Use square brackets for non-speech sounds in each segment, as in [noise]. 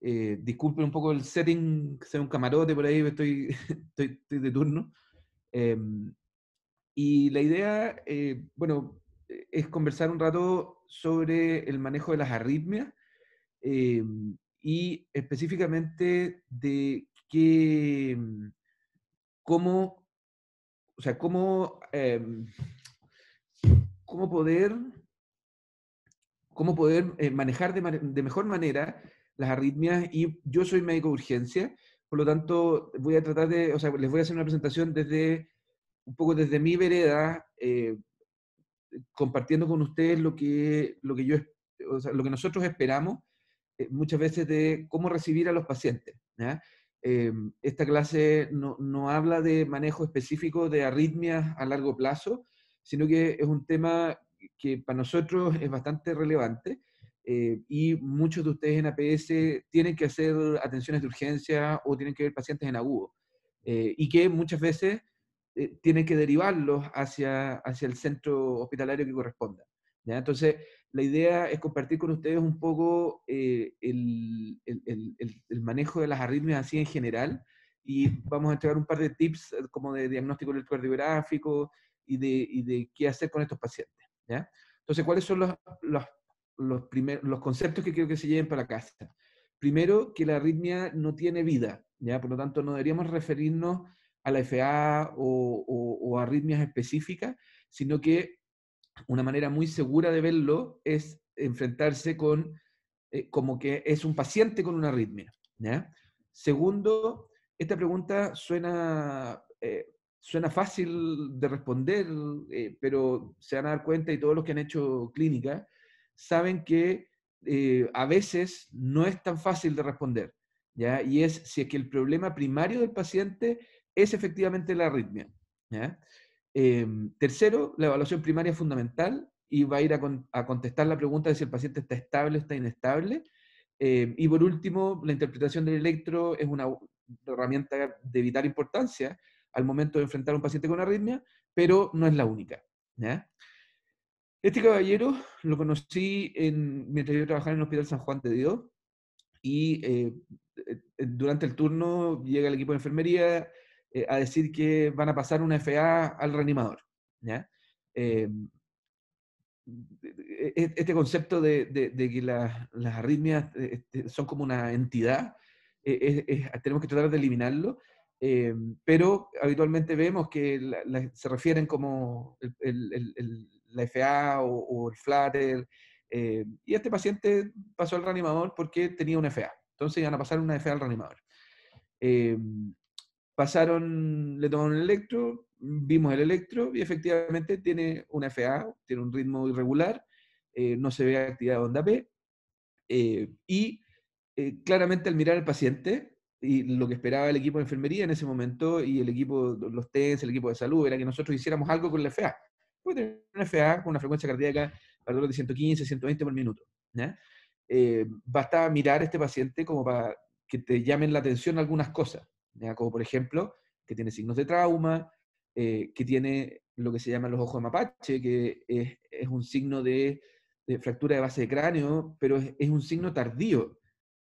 Eh, disculpen un poco el setting, que sea un camarote por ahí, estoy, [laughs] estoy, de turno. Em, y la idea, eh, bueno, eh, es conversar un rato sobre el manejo de las arritmias em, y específicamente de qué, em, cómo, o sea, cómo, cómo poder cómo poder eh, manejar de, mejor manera las arritmias y yo soy médico de urgencia, por lo tanto voy a tratar de, o sea, les voy a hacer una presentación desde un poco desde mi vereda, eh, compartiendo con ustedes lo que, lo que, yo, o sea, lo que nosotros esperamos eh, muchas veces de cómo recibir a los pacientes. esta clase no, no, habla de manejo específico de arritmias a largo plazo, sino que es un tema que para nosotros es bastante relevante eh, y muchos de ustedes en APS tienen que hacer atenciones de urgencia o tienen que ver pacientes en agudo eh, y que muchas veces eh, tienen que derivarlos hacia, hacia el centro hospitalario que corresponda. Entonces, la idea es compartir con ustedes un poco el, el, el, manejo de las arritmias así en general y vamos a entregar un par de tips como de diagnóstico electrocardiográfico y de, y de qué hacer con estos pacientes. Entonces, ¿cuáles son los, conceptos que quiero que se lleven para casa? Primero, que la arritmia no tiene vida, ¿ya? Por lo tanto, no deberíamos referirnos a la FA o, arritmias específicas, sino que una manera muy segura de verlo es enfrentarse con eh, como que es un paciente con una arritmia. Segundo, esta pregunta suena eh, suena fácil de responder, eh, pero se van a dar cuenta y todos los que han hecho clínica saben que eh, a veces no es tan fácil de responder, ¿ya? Y es si es que el problema primario del paciente es efectivamente la arritmia, em, tercero, la evaluación primaria es fundamental y va a ir a, a, contestar la pregunta de si el paciente está estable o está inestable. Em, y por último, la interpretación del electro es una herramienta de vital importancia, al momento de enfrentar a un paciente con arritmia, pero no es la única. Este caballero lo conocí en, mientras yo trabajaba en el Hospital San Juan de Dios y eh, eh, durante el turno llega el equipo de enfermería eh, a decir que van a pasar una FA al reanimador. Em, e, e, este concepto de, que las, arritmias este, son como una entidad, tenemos que tratar de eliminarlo Em, pero habitualmente vemos que se refieren como la FA o, el Flutter, eh, y este paciente pasó al reanimador porque tenía una FA, entonces iban a pasar una FA al reanimador. Em, pasaron, le tomaron el electro, vimos el electro y efectivamente tiene una FA, tiene un ritmo irregular, eh, no se ve actividad de onda P, eh, y claramente al mirar al paciente, y lo que esperaba el equipo de enfermería en ese momento y el equipo, los TENS, el equipo de salud, era que nosotros hiciéramos algo con la FA. Puede tener una FA con una frecuencia cardíaca alrededor de 115, 120 por minuto. Eh, basta mirar a este paciente como para que te llamen la atención algunas cosas, como por ejemplo que tiene signos de trauma, eh, que tiene lo que se llaman los ojos de mapache, que es, un signo de, fractura de base de cráneo, pero es, es un signo tardío.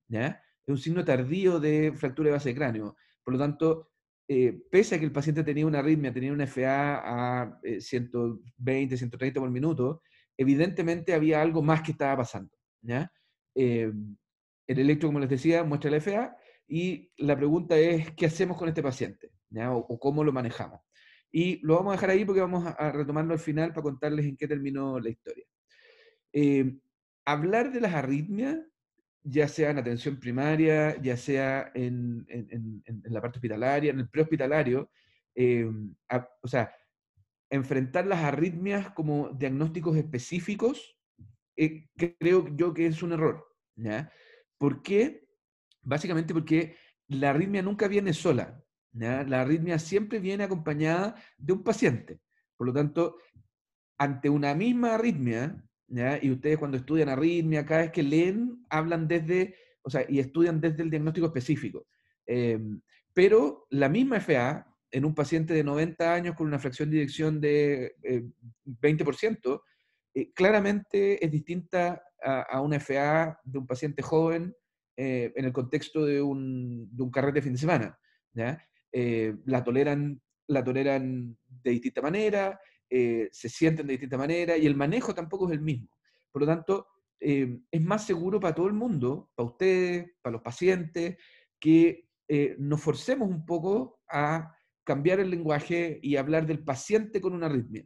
¿ya? es un signo tardío de fractura de base de cráneo. Por lo tanto, eh, pese a que el paciente tenía una arritmia, tenía una FA a 120, 130 eh, por minuto, evidentemente había algo más que estaba pasando. Eh, el electro, como les decía, muestra la FA y la pregunta es, ¿qué hacemos con este paciente? O, cómo lo manejamos. Y lo vamos a dejar ahí porque vamos a, a retomarlo al final para contarles en qué terminó la historia. hablar de las arritmias ya sea en atención primaria, ya sea en, la parte hospitalaria, en el prehospitalario, em, o sea, enfrentar las arritmias como diagnósticos específicos, eh, creo yo que es un error. ¿ya? ¿Por qué? Básicamente porque la arritmia nunca viene sola. La arritmia siempre viene acompañada de un paciente. Por lo tanto, ante una misma arritmia, y ustedes cuando estudian arritmia, cada vez que leen, hablan desde, o sea, y estudian desde el diagnóstico específico. Eh, pero la misma FA, en un paciente de 90 años con una fracción de dirección de 20%, eh, eh, claramente es distinta a, una FA de un paciente joven en el contexto de un, de carrete de fin de semana. la toleran de distinta manera, eh, se sienten de distinta manera y el manejo tampoco es el mismo. Por lo tanto, eh, es más seguro para todo el mundo, para ustedes, para los pacientes, que eh, nos forcemos un poco a cambiar el lenguaje y hablar del paciente con una arritmia.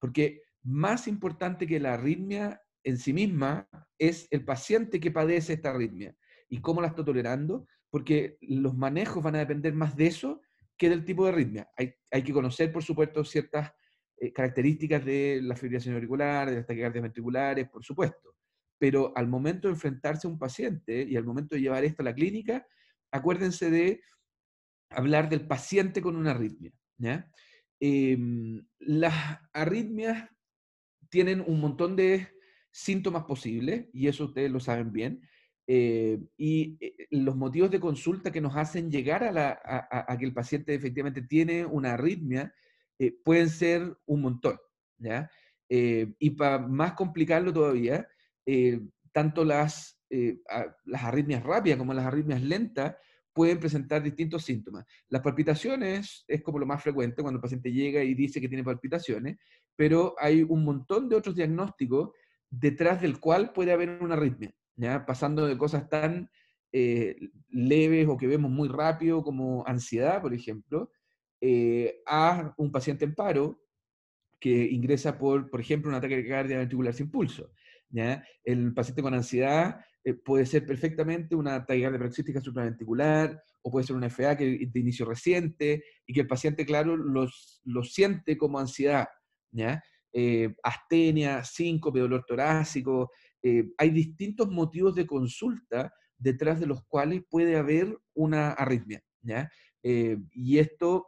Porque más importante que la arritmia en sí misma es el paciente que padece esta arritmia y cómo la está tolerando, porque los manejos van a depender más de eso que del tipo de arritmia. hay que conocer, por supuesto, ciertas eh, características de la fibrilación auricular, de las taquicardias ventriculares, por supuesto. Pero al momento de enfrentarse a un paciente y al momento de llevar esto a la clínica, acuérdense de hablar del paciente con una arritmia. Em, las arritmias tienen un montón de síntomas posibles, y eso ustedes lo saben bien, eh, y eh, los motivos de consulta que nos hacen llegar a, a que el paciente efectivamente tiene una arritmia eh, pueden ser un montón. ¿ya? Eh, y para más complicarlo todavía, eh, tanto las, arritmias rápidas como las arritmias lentas pueden presentar distintos síntomas. Las palpitaciones es como lo más frecuente cuando el paciente llega y dice que tiene palpitaciones, pero hay un montón de otros diagnósticos detrás del cual puede haber una arritmia, ¿ya? pasando de cosas tan leves o que vemos muy rápido como ansiedad, por ejemplo, eh, a un paciente en paro que ingresa por, por ejemplo, un ataque ventricular sin pulso. ¿ya? El paciente con ansiedad eh, puede ser perfectamente una taquicardia paroxística supraventricular o puede ser una FA que, de inicio reciente y que el paciente, claro, lo siente como ansiedad. Eh, astenia, síncope, dolor torácico. hay distintos motivos de consulta detrás de los cuales puede haber una arritmia. y esto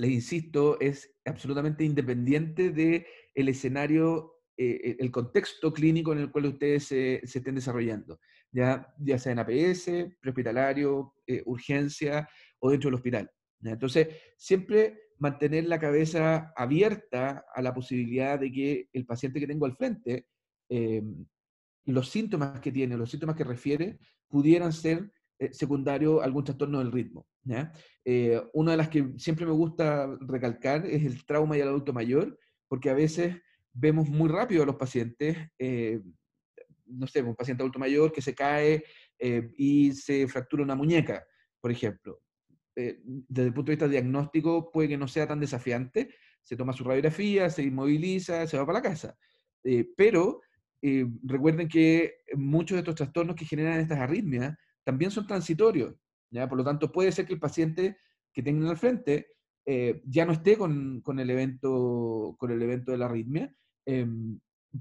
les insisto, es absolutamente independiente del el escenario, eh, el contexto clínico en el cual ustedes se, estén desarrollando, ya, ya sea en APS, prehospitalario, eh, urgencia o dentro del hospital. Entonces, siempre mantener la cabeza abierta a la posibilidad de que el paciente que tengo al frente, em, los síntomas que tiene, los síntomas que refiere, pudieran ser eh, secundario algún trastorno del ritmo. Eh, una de las que siempre me gusta recalcar es el trauma y el adulto mayor, porque a veces vemos muy rápido a los pacientes, eh, no sé, un paciente adulto mayor que se cae y se fractura una muñeca, por ejemplo. desde el punto de vista diagnóstico puede que no sea tan desafiante, se toma su radiografía, se inmoviliza, se va para la casa. pero recuerden que muchos de estos trastornos que generan estas arritmias también son transitorios. ¿ya? Por lo tanto, puede ser que el paciente que tengan al frente eh, ya no esté con, el evento, con el evento de la arritmia, em,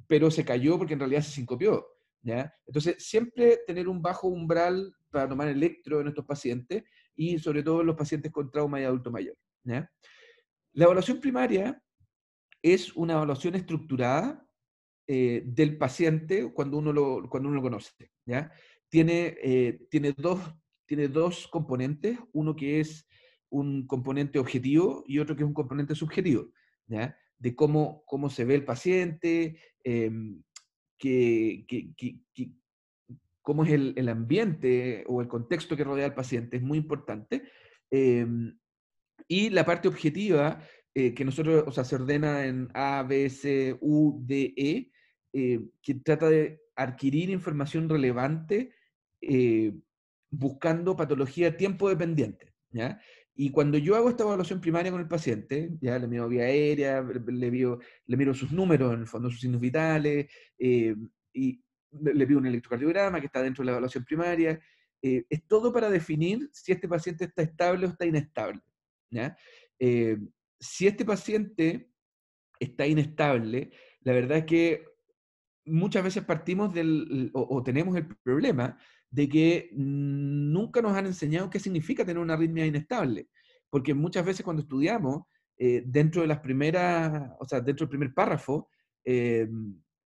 pero se cayó porque en realidad se sincopió. ¿ya? Entonces, siempre tener un bajo umbral para tomar electro en estos pacientes y sobre todo en los pacientes con trauma y adulto mayor. ¿ya? La evaluación primaria es una evaluación estructurada eh, del paciente cuando uno lo, cuando uno lo conoce. ¿ya? Eh, tiene, dos, componentes, uno que es un componente objetivo y otro que es un componente subjetivo, de cómo, se ve el paciente, em, cómo es el, ambiente o el contexto que rodea al paciente, es muy importante. Em, y la parte objetiva, eh, que nosotros, o sea, se ordena en A, B, C, U, D, E, eh, que trata de adquirir información relevante eh, buscando patología tiempo dependiente. ¿ya? Y cuando yo hago esta evaluación primaria con el paciente, ya le miro vía aérea, le, miro, le miro sus números, en el fondo sus signos vitales, eh, y le pido un electrocardiograma que está dentro de la evaluación primaria, eh, es todo para definir si este paciente está estable o está inestable. si este paciente está inestable, la verdad es que muchas veces partimos del, o tenemos el problema de que nunca nos han enseñado qué significa tener una arritmia inestable, porque muchas veces cuando estudiamos, eh, dentro de las primeras, o sea, dentro del primer párrafo, eh,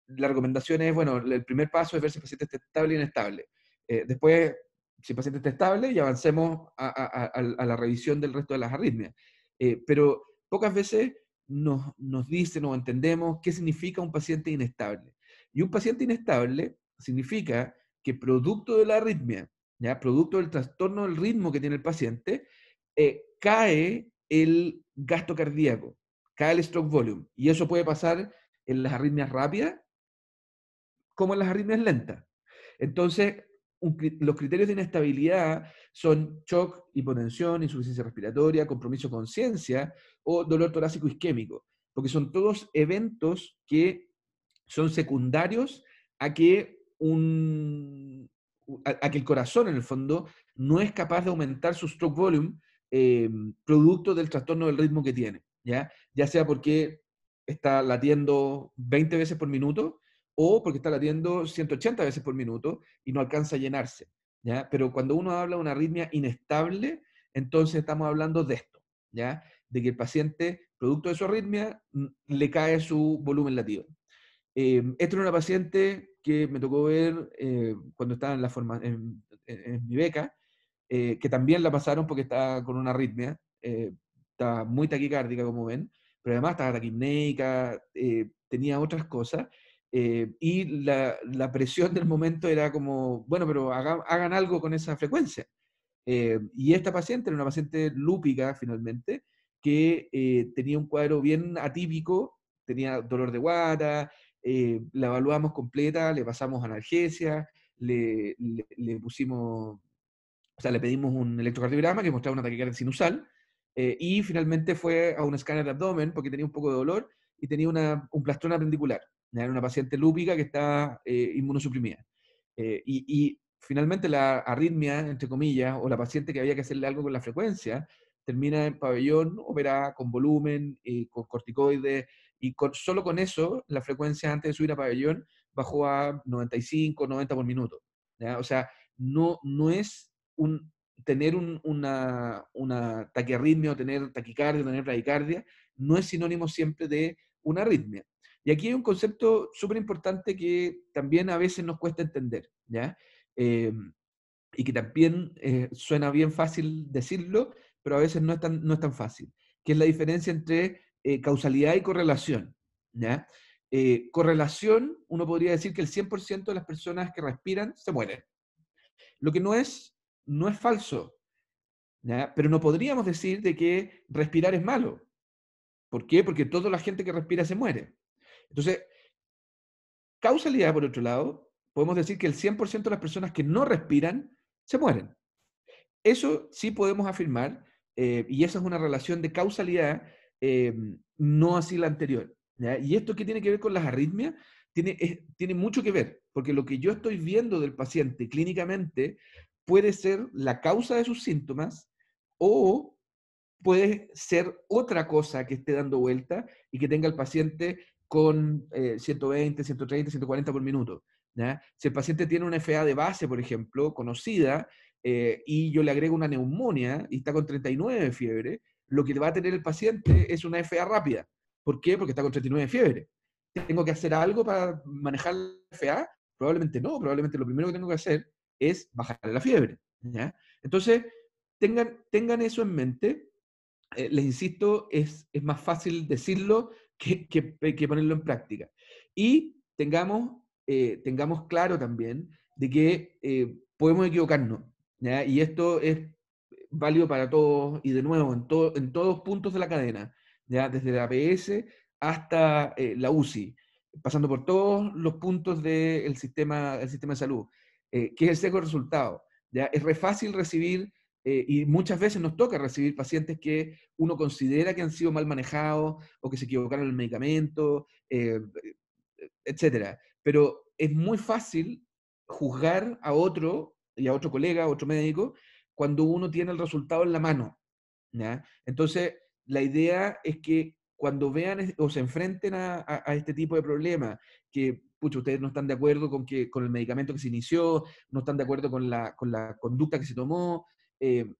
la recomendación es, bueno, el primer paso es ver si el paciente está estable o e inestable. Eh, después, si el paciente está estable, y avancemos a, la revisión del resto de las arritmias. pero pocas veces nos, nos dicen o entendemos qué significa un paciente inestable. Y un paciente inestable significa que producto de la arritmia, ya producto del trastorno del ritmo que tiene el paciente, eh, cae el gasto cardíaco, cae el stroke volume. Y eso puede pasar en las arritmias rápidas como en las arritmias lentas. Entonces, los criterios de inestabilidad son shock, hipotensión, insuficiencia respiratoria, compromiso conciencia o dolor torácico isquémico, porque son todos eventos que son secundarios a que un, a, que el corazón, en el fondo, no es capaz de aumentar su stroke volume eh, producto del trastorno del ritmo que tiene, ¿ya? Ya sea porque está latiendo 20 veces por minuto o porque está latiendo 180 veces por minuto y no alcanza a llenarse, ¿ya? Pero cuando uno habla de una arritmia inestable, entonces estamos hablando de esto, ¿ya? De que el paciente, producto de su arritmia, le cae su volumen latido, Em, esta era una paciente que me tocó ver eh, cuando estaba en, la forma, en, mi beca, eh, que también la pasaron porque estaba con una arritmia, eh, estaba muy taquicárdica, como ven, pero además estaba eh, tenía otras cosas, y la, la, presión del momento era como, bueno, pero hagan algo con esa frecuencia. y esta paciente era una paciente lúpica, finalmente, que tenía un cuadro bien atípico, tenía dolor de guata, eh, la evaluamos completa, le pasamos analgesia, le, pusimos, o sea, le pedimos un electrocardiograma que mostraba una taquicardia sinusal, eh, y finalmente fue a un escáner de abdomen porque tenía un poco de dolor y tenía una, un plastrón apendicular. Era una paciente lúpica que está eh, inmunosuprimida. Y, y, finalmente la arritmia, entre comillas, o la paciente que había que hacerle algo con la frecuencia, termina en pabellón, operada con volumen, y con corticoides, y solo con eso, la frecuencia antes de subir a pabellón bajó a 95, 90 por minuto. ¿ya? O sea, no, no es un, tener un, una, una taquiarritmia o tener taquicardia tener bradicardia, no es sinónimo siempre de una arritmia. Y aquí hay un concepto súper importante que también a veces nos cuesta entender, ¿ya? Eh, y que también eh, suena bien fácil decirlo, pero a veces no es tan, no es tan fácil, que es la diferencia entre eh, causalidad y correlación. Eh, correlación, uno podría decir que el 100% de las personas que respiran se mueren. Lo que no es, no es falso, pero no podríamos decir de que respirar es malo. ¿Por qué? Porque toda la gente que respira se muere. Entonces, causalidad, por otro lado, podemos decir que el 100% de las personas que no respiran se mueren. Eso sí podemos afirmar, eh, y esa es una relación de causalidad Em, no así la anterior. Y esto que tiene que ver con las arritmias, tiene, tiene mucho que ver, porque lo que yo estoy viendo del paciente clínicamente puede ser la causa de sus síntomas o puede ser otra cosa que esté dando vuelta y que tenga el paciente con 120, 130, 140 por minuto. Si el paciente tiene una FA de base, por ejemplo, conocida, eh, y yo le agrego una neumonía y está con 39 de fiebre, lo que va a tener el paciente es una FA rápida. ¿Por qué? Porque está con 39 de fiebre. ¿Tengo que hacer algo para manejar la FA? Probablemente no, probablemente lo primero que tengo que hacer es bajar la fiebre. ¿ya? Entonces, tengan, tengan eso en mente. Eh, les insisto, es, más fácil decirlo que, que, ponerlo en práctica. Y tengamos, eh, tengamos claro también de que eh, podemos equivocarnos. ¿ya? Y esto es válido para todos y de nuevo en, en todos puntos de la cadena, ya desde la APS hasta eh, la UCI, pasando por todos los puntos del sistema, sistema de salud, eh, que es el seco resultado. ¿ya? Es re fácil recibir eh, y muchas veces nos toca recibir pacientes que uno considera que han sido mal manejados o que se equivocaron en el medicamento, etcétera. Pero es muy fácil juzgar a otro y a otro colega, a otro médico, cuando uno tiene el resultado en la mano. ¿ya? Entonces, la idea es que cuando vean o se enfrenten a, este tipo de problemas, que pucha, ustedes no están de acuerdo con, que, con el medicamento que se inició, no están de acuerdo con la, con la conducta que se tomó, eh,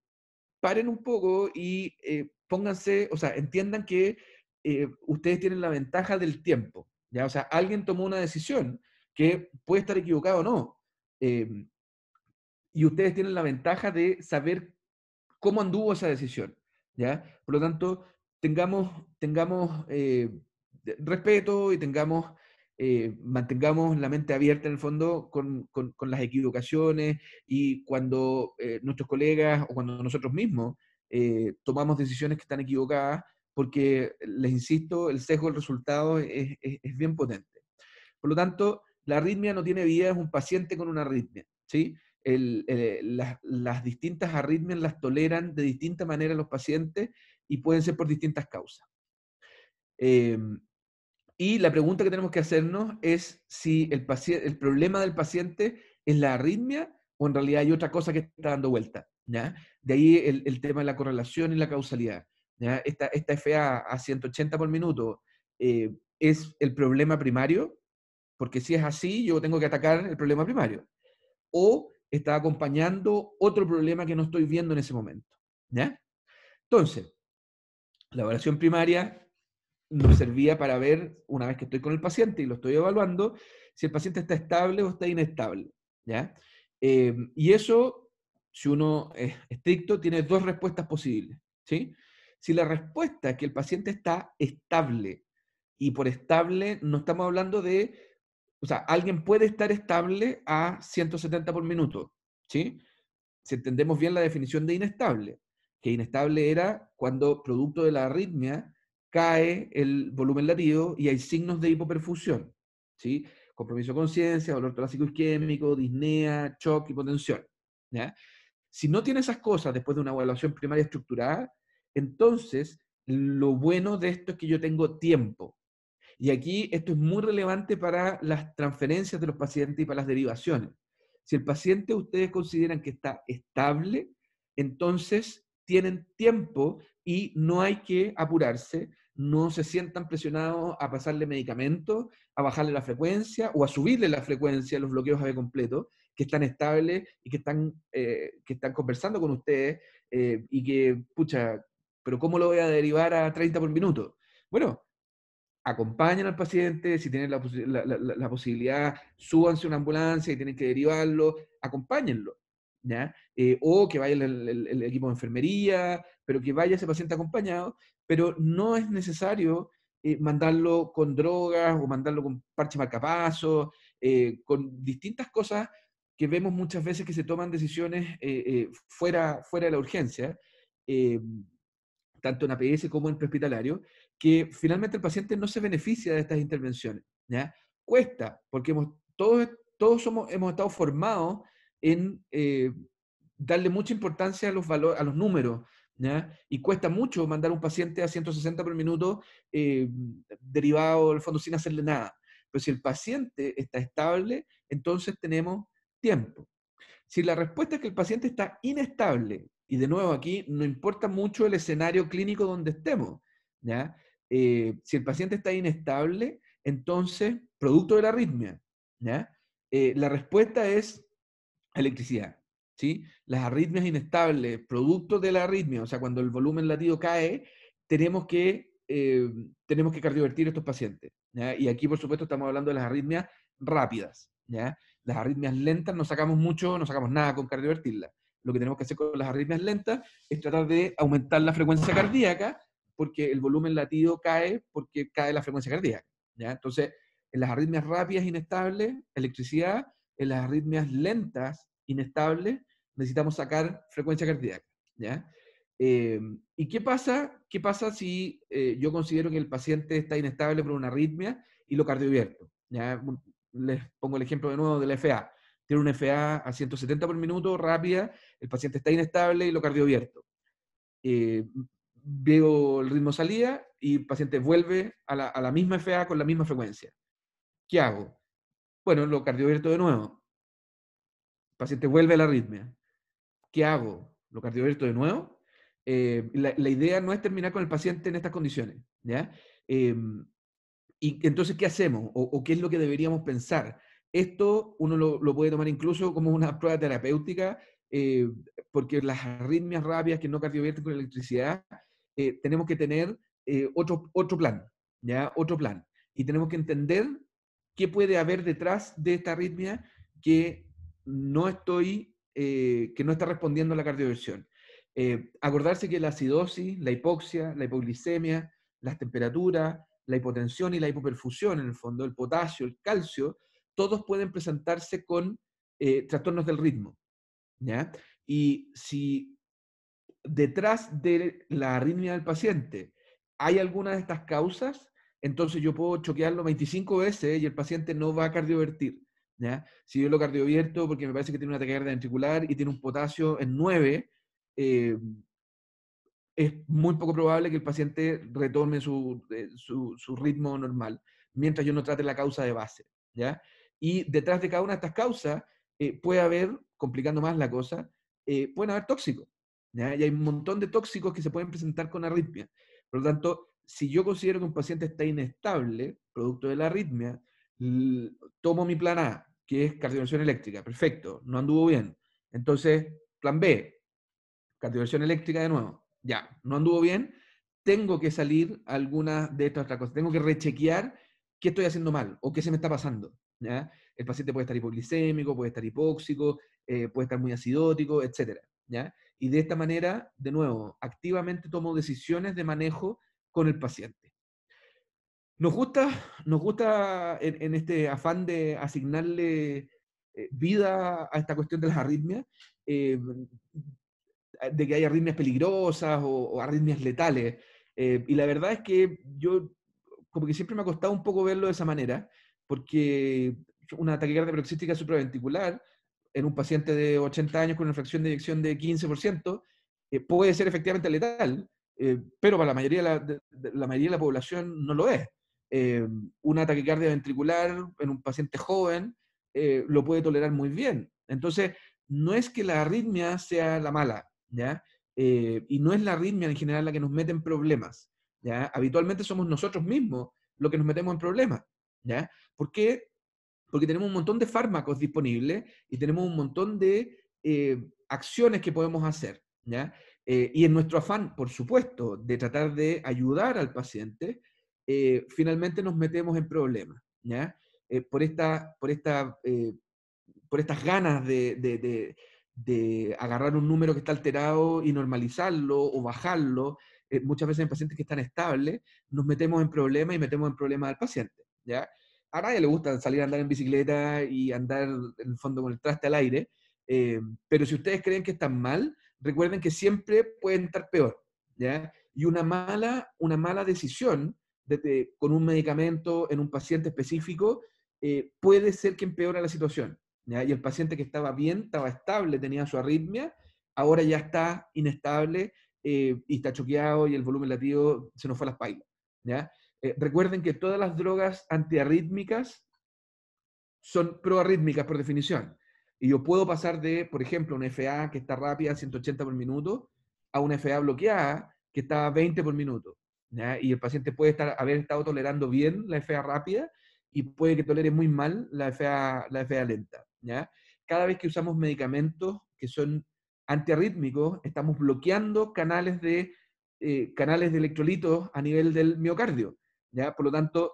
paren un poco y eh, pónganse, o sea, entiendan que eh, ustedes tienen la ventaja del tiempo, ¿ya? O sea, alguien tomó una decisión que puede estar equivocada o no, eh, y ustedes tienen la ventaja de saber cómo anduvo esa decisión, ¿ya? Por lo tanto, tengamos, tengamos eh, respeto y tengamos, eh, mantengamos la mente abierta en el fondo con, con, las equivocaciones y cuando eh, nuestros colegas o cuando nosotros mismos tomamos decisiones que están equivocadas, porque, les insisto, el sesgo del resultado es, es bien potente. Por lo tanto, la arritmia no tiene vida, es un paciente con una arritmia, ¿sí? Eh, las, distintas arritmias las toleran de distinta manera los pacientes y pueden ser por distintas causas. Em, y la pregunta que tenemos que hacernos es si el, paciente, el problema del paciente es la arritmia o en realidad hay otra cosa que está dando vuelta. ¿ya? De ahí el, tema de la correlación y la causalidad. Esta, esta, FA a 180 por minuto eh, es el problema primario, porque si es así, yo tengo que atacar el problema primario. O está acompañando otro problema que no estoy viendo en ese momento. ¿ya? Entonces, la evaluación primaria nos servía para ver, una vez que estoy con el paciente y lo estoy evaluando, si el paciente está estable o está inestable. ¿ya? Em, y eso, si uno es estricto, tiene dos respuestas posibles. ¿sí? Si la respuesta es que el paciente está estable, y por estable no estamos hablando de o sea, alguien puede estar estable a 170 por minuto, ¿sí? Si entendemos bien la definición de inestable, que inestable era cuando producto de la arritmia cae el volumen latido y hay signos de hipoperfusión, ¿sí? Compromiso conciencia, dolor torácico isquémico, disnea, shock, hipotensión, ¿ya? Si no tiene esas cosas después de una evaluación primaria estructurada, entonces lo bueno de esto es que yo tengo tiempo, y aquí esto es muy relevante para las transferencias de los pacientes y para las derivaciones. Si el paciente ustedes consideran que está estable, entonces tienen tiempo y no hay que apurarse, no se sientan presionados a pasarle medicamentos, a bajarle la frecuencia o a subirle la frecuencia a los bloqueos AB completo, que están estables y que están, eh, que están conversando con ustedes eh, y que, pucha, pero ¿cómo lo voy a derivar a 30 por minuto? Bueno, acompañen al paciente, si tienen la, posibilidad, súbanse a una ambulancia y tienen que derivarlo, acompáñenlo. ¿ya? Eh, o que vaya el, equipo de enfermería, pero que vaya ese paciente acompañado, pero no es necesario eh, mandarlo con drogas o mandarlo con parche marcapasos, eh, con distintas cosas que vemos muchas veces que se toman decisiones fuera, fuera de la urgencia, tanto en APS como en prehospitalario, que finalmente el paciente no se beneficia de estas intervenciones. ¿ya? Cuesta, porque todos, todos somos, hemos estado formados en eh, darle mucha importancia a los, valores, a los números, Y cuesta mucho mandar un paciente a 160 por minuto eh, derivado del fondo sin hacerle nada. Pero si el paciente está estable, entonces tenemos tiempo. Si la respuesta es que el paciente está inestable, y de nuevo aquí no importa mucho el escenario clínico donde estemos, ¿ya? Eh, si el paciente está inestable, entonces, producto de la arritmia, eh, la respuesta es electricidad. Las arritmias inestables, producto de la arritmia, o sea, cuando el volumen latido cae, tenemos que, eh, tenemos que cardiovertir a estos pacientes. Y aquí, por supuesto, estamos hablando de las arritmias rápidas. Las arritmias lentas no sacamos mucho, no sacamos nada con cardiovertirlas. Lo que tenemos que hacer con las arritmias lentas es tratar de aumentar la frecuencia cardíaca porque el volumen latido cae porque cae la frecuencia cardíaca. ¿ya? Entonces, en las arritmias rápidas inestables, electricidad, en las arritmias lentas inestables, necesitamos sacar frecuencia cardíaca. ¿ya? Eh, ¿Y qué pasa? ¿Qué pasa si eh, yo considero que el paciente está inestable por una arritmia y lo cardioabierto ¿ya? Les pongo el ejemplo de nuevo del FA. Tiene un FA a 170 por minuto, rápida, el paciente está inestable y lo cardioabierto Eh, veo el ritmo salida y el paciente vuelve a la, misma FA con la misma frecuencia. ¿Qué hago? Bueno, lo cardioverto de nuevo. El paciente vuelve a la arritmia. ¿Qué hago? Lo cardioverto de nuevo. Eh, la, idea no es terminar con el paciente en estas condiciones. ¿ya? Em, y entonces, ¿qué hacemos? O, qué es lo que deberíamos pensar? Esto uno lo, puede tomar incluso como una prueba terapéutica, eh, porque las arritmias rápidas que no cardioverten con electricidad eh, tenemos que tener eh, otro, otro plan, ¿ya? Otro plan. Y tenemos que entender qué puede haber detrás de esta arritmia que no estoy, eh, que no está respondiendo a la cardioversión. acordarse que la acidosis, la hipoxia, la hipoglicemia, las temperaturas, la hipotensión y la hipoperfusión, en el fondo, el potasio, el calcio, todos pueden presentarse con trastornos del ritmo. ¿ya? Y si detrás de la arritmia del paciente hay alguna de estas causas, entonces yo puedo choquearlo 25 veces y el paciente no va a cardiovertir. ¿ya? Si yo lo cardiovierto porque me parece que tiene una taquicardia ventricular y tiene un potasio en 9, eh, es muy poco probable que el paciente retome eh, su, ritmo normal, mientras yo no trate la causa de base. ¿ya? Y detrás de cada una de estas causas eh, puede haber, complicando más la cosa, pueden haber tóxicos. Y hay un montón de tóxicos que se pueden presentar con arritmia. Por lo tanto, si yo considero que un paciente está inestable, producto de la arritmia, tomo mi plan A, que es cardioversión eléctrica, perfecto, no anduvo bien. Entonces, plan B, cardioversión eléctrica de nuevo, ya, no anduvo bien, tengo que salir alguna de estas otras cosas, tengo que rechequear qué estoy haciendo mal o qué se me está pasando. El paciente puede estar hipoglicémico, puede estar hipóxico, eh, puede estar muy acidótico, etcétera. Y de esta manera, de nuevo, activamente tomo decisiones de manejo con el paciente. Nos gusta, nos gusta en, este afán de asignarle eh, vida a esta cuestión de las arritmias, eh, de que hay arritmias peligrosas o, arritmias letales. Eh, y la verdad es que yo, como que siempre me ha costado un poco verlo de esa manera, porque una taquicardia paroxística supraventricular en un paciente de 80 años con una fracción de eyección de 15%, eh, puede ser efectivamente letal, eh, pero para la mayoría de la, mayoría de la población no lo es. Eh, un ataque taquicardia ventricular en un paciente joven lo puede tolerar muy bien. Entonces, no es que la arritmia sea la mala, ¿ya? y no es la arritmia en general la que nos mete en problemas, ¿ya? Habitualmente somos nosotros mismos los que nos metemos en problemas, ¿ya? Porque porque tenemos un montón de fármacos disponibles y tenemos un montón de eh, acciones que podemos hacer. ¿ya? Eh, y en nuestro afán, por supuesto, de tratar de ayudar al paciente, eh, finalmente nos metemos en problemas. ¿ya? por, esta, por, esta, por estas ganas de, de, agarrar un número que está alterado y normalizarlo o bajarlo, muchas veces en pacientes que están estables, nos metemos en problemas y metemos en problemas al paciente. ¿ya? a nadie le gusta salir a andar en bicicleta y andar en el fondo con el traste al aire, eh, pero si ustedes creen que están mal, recuerden que siempre pueden estar peor, ¿ya? Y una mala, una mala decisión de, con un medicamento en un paciente específico eh, puede ser que empeore la situación, ¿ya? Y el paciente que estaba bien, estaba estable, tenía su arritmia, ahora ya está inestable eh, y está choqueado y el volumen latido se nos fue a las pailas, ¿ya? Eh, recuerden que todas las drogas antiarrítmicas son proarrítmicas por definición. Y yo puedo pasar de, por ejemplo, una FA que está rápida 180 por minuto a una FA bloqueada que está a 20 por minuto. Y el paciente puede estar, haber estado tolerando bien la FA rápida y puede que tolere muy mal la FA, la lenta. ¿ya? Cada vez que usamos medicamentos que son antiarrítmicos, estamos bloqueando canales de, eh, canales de electrolitos a nivel del miocardio. ¿ya? Por lo tanto,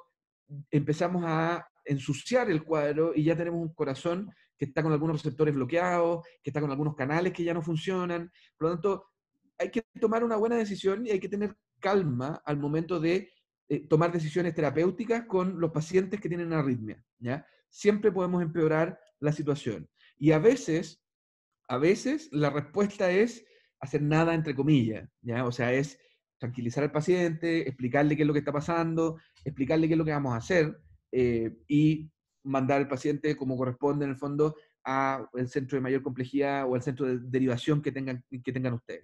empezamos a ensuciar el cuadro y ya tenemos un corazón que está con algunos receptores bloqueados, que está con algunos canales que ya no funcionan. Por lo tanto, hay que tomar una buena decisión y hay que tener calma al momento de eh, tomar decisiones terapéuticas con los pacientes que tienen arritmia. ¿ya? Siempre podemos empeorar la situación. Y a veces, a veces la respuesta es hacer nada entre comillas, ¿ya? O sea, es tranquilizar al paciente, explicarle qué es lo que está pasando, explicarle qué es lo que vamos a hacer eh, y mandar al paciente como corresponde en el fondo al centro de mayor complejidad o al centro de derivación que tengan, que tengan ustedes.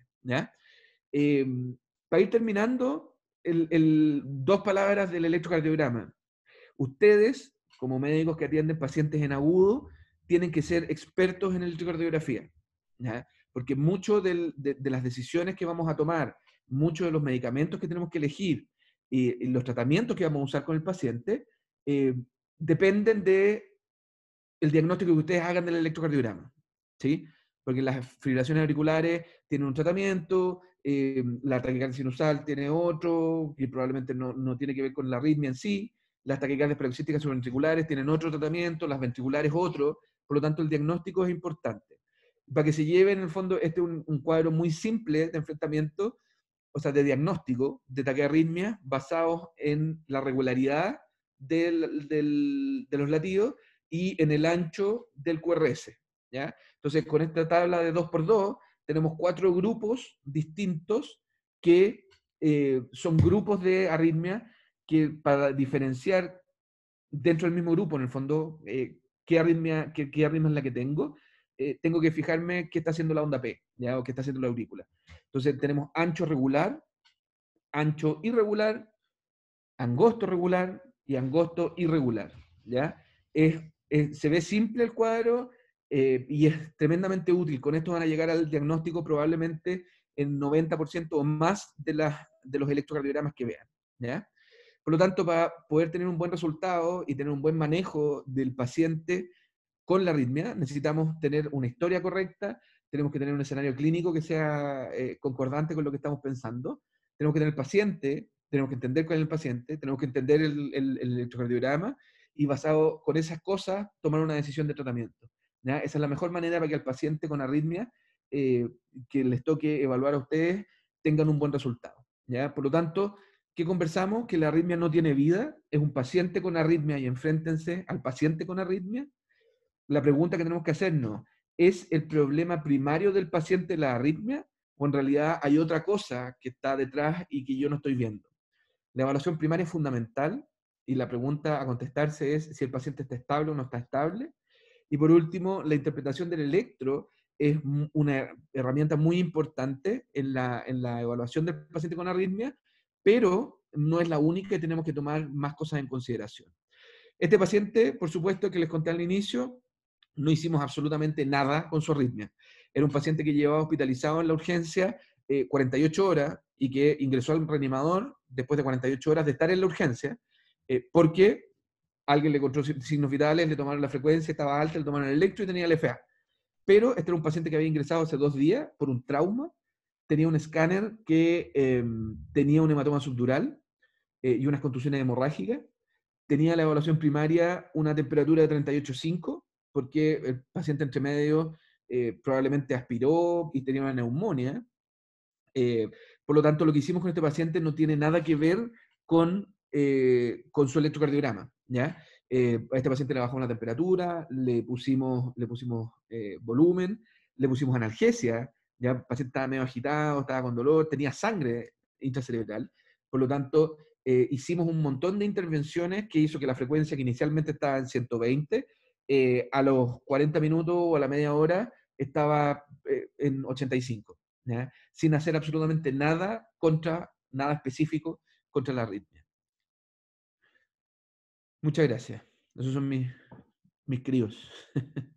Em, para ir terminando, dos palabras del electrocardiograma. Ustedes, como médicos que atienden pacientes en agudo, tienen que ser expertos en electrocardiografía, porque muchas de las decisiones que vamos a tomar muchos de los medicamentos que tenemos que elegir y, los tratamientos que vamos a usar con el paciente eh, dependen de el diagnóstico que ustedes hagan del electrocardiograma, ¿sí? Porque las fibrilaciones auriculares tienen un tratamiento, eh, la taquicardia sinusal tiene otro, que probablemente no, tiene que ver con la arritmia en sí, las taquicardias paroxísticas subventriculares tienen otro tratamiento, las ventriculares otro, por lo tanto el diagnóstico es importante. Para que se lleve en el fondo, este un cuadro muy simple de enfrentamiento, o sea, de diagnóstico de taquiarritmias basados en la regularidad de los latidos y en el ancho del QRS. ¿ya? Entonces, con esta tabla de 2x2, tenemos cuatro grupos distintos que eh, son grupos de arritmia que para diferenciar dentro del mismo grupo, en el fondo, eh, qué, arritmia, qué, qué arritmia es la que tengo, eh, tengo que fijarme qué está haciendo la onda P, ¿ya? O qué está haciendo la aurícula. Entonces tenemos ancho regular, ancho irregular, angosto regular y angosto irregular, ¿ya? Es, se ve simple el cuadro eh, y es tremendamente útil. Con esto van a llegar al diagnóstico probablemente en 90% o más de, las, de los electrocardiogramas que vean, ¿ya? Por lo tanto, para poder tener un buen resultado y tener un buen manejo del paciente, con la arritmia, necesitamos tener una historia correcta, tenemos que tener un escenario clínico que sea eh, concordante con lo que estamos pensando, tenemos que tener paciente, tenemos que entender cuál es el paciente, tenemos que entender el, electrocardiograma y basado con esas cosas tomar una decisión de tratamiento. Esa es la mejor manera para que el paciente con arritmia eh, que les toque evaluar a ustedes tengan un buen resultado. ¿ya? Por lo tanto, ¿qué conversamos? Que la arritmia no tiene vida, es un paciente con arritmia y enfréntense al paciente con arritmia la pregunta que tenemos que hacernos, ¿es el problema primario del paciente la arritmia o en realidad hay otra cosa que está detrás y que yo no estoy viendo? La evaluación primaria es fundamental y la pregunta a contestarse es si el paciente está estable o no está estable. Y por último, la interpretación del electro es una herramienta muy importante en la, en la evaluación del paciente con arritmia, pero no es la única y tenemos que tomar más cosas en consideración. Este paciente, por supuesto, que les conté al inicio, no hicimos absolutamente nada con su arritmia. Era un paciente que llevaba hospitalizado en la urgencia 48 eh, horas y que ingresó al reanimador después de 48 horas de estar en la urgencia, eh, porque alguien le encontró signos vitales, le tomaron la frecuencia, estaba alta, le tomaron el electro y tenía el FA. Pero este era un paciente que había ingresado hace dos días por un trauma, tenía un escáner que em, tenía un hematoma subdural eh, y unas contusiones hemorrágicas, tenía la evaluación primaria una temperatura de 38,5 porque el paciente entre medio eh, probablemente aspiró y tenía una neumonía. Eh, por lo tanto, lo que hicimos con este paciente no tiene nada que ver con, eh, con su electrocardiograma. ¿ya? a este paciente le bajamos la temperatura, le pusimos, le pusimos volumen, le pusimos analgesia, ya el paciente estaba medio agitado, estaba con dolor, tenía sangre intracerebral. Por lo tanto, hicimos un montón de intervenciones que hizo que la frecuencia que inicialmente estaba en 120 eh, a los 40 minutos o a la media hora estaba eh, en 85, sin hacer absolutamente nada contra, nada específico contra la arritmia. Muchas gracias. Esos son mis, mis críos. [laughs]